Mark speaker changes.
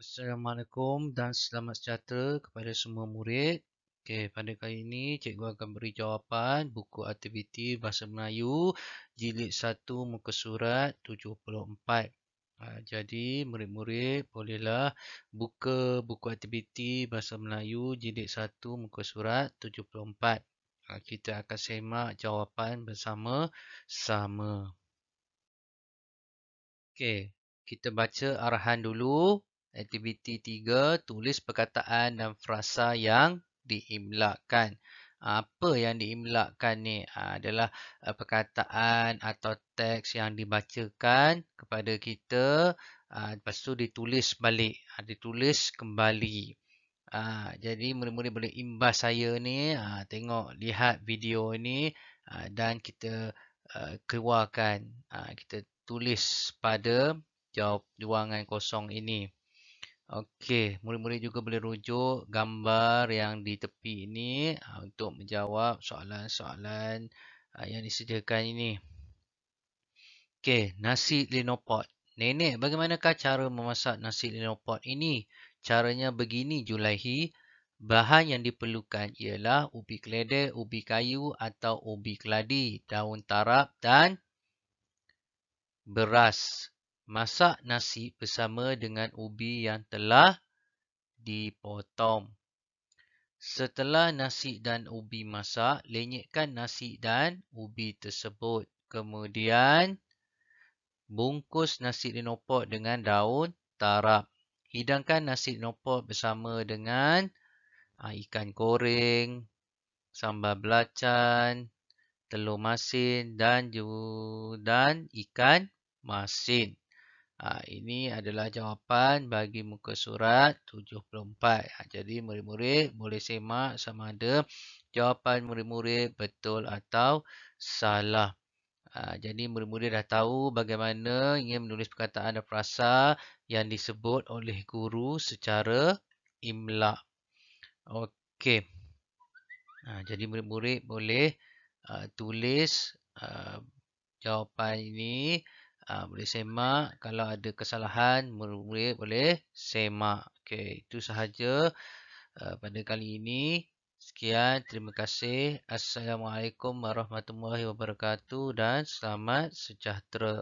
Speaker 1: Assalamualaikum dan selamat sejahtera kepada semua murid. Okey, pada kali ini cikgu akan beri jawapan buku aktiviti Bahasa Melayu jilid 1 muka surat 74. Ha, jadi murid-murid bolehlah buka buku aktiviti Bahasa Melayu jilid 1 muka surat 74. Ha, kita akan semak jawapan bersama-sama. Okey, kita baca arahan dulu. Aktiviti tiga tulis perkataan dan frasa yang diimlakkan. Apa yang diimlakkan ni ha, adalah eh, perkataan atau teks yang dibacakan kepada kita. Ha, lepas tu ditulis balik, ha, ditulis kembali. Jadi murid-murid boleh imbas saya ni, tengok, lihat video ni dan kita eh, keluarkan. Kita tulis pada jawab ruangan kosong ini. Okey, murid-murid juga boleh rujuk gambar yang di tepi ini ah, untuk menjawab soalan-soalan ah, yang disediakan ini. Okey, nasi linopot. Nenek, bagaimanakah cara memasak nasi linopot ini? Caranya begini, Julaihi. Bahan yang diperlukan ialah ubi keledek, ubi kayu atau ubi keladi, daun tarap dan beras. Masak nasi bersama dengan ubi yang telah dipotong. Setelah nasi dan ubi masak, lenyekkan nasi dan ubi tersebut. Kemudian, bungkus nasi rinopot dengan daun tarap. Hidangkan nasi rinopot bersama dengan ah, ikan goreng, sambal belacan, telur masin dan, dan ikan masin. Ha, ini adalah jawapan bagi muka surat 74. Ha, jadi, murid-murid boleh semak sama ada jawapan murid-murid betul atau salah. Ha, jadi, murid-murid dah tahu bagaimana ingin menulis perkataan dan perasa yang disebut oleh guru secara imla. Okey. Ha, jadi, murid-murid boleh uh, tulis uh, jawapan ini ha, boleh semak kalau ada kesalahan murid boleh semak Okay, itu sahaja uh, pada kali ini sekian terima kasih assalamualaikum warahmatullahi wabarakatuh dan selamat sejahtera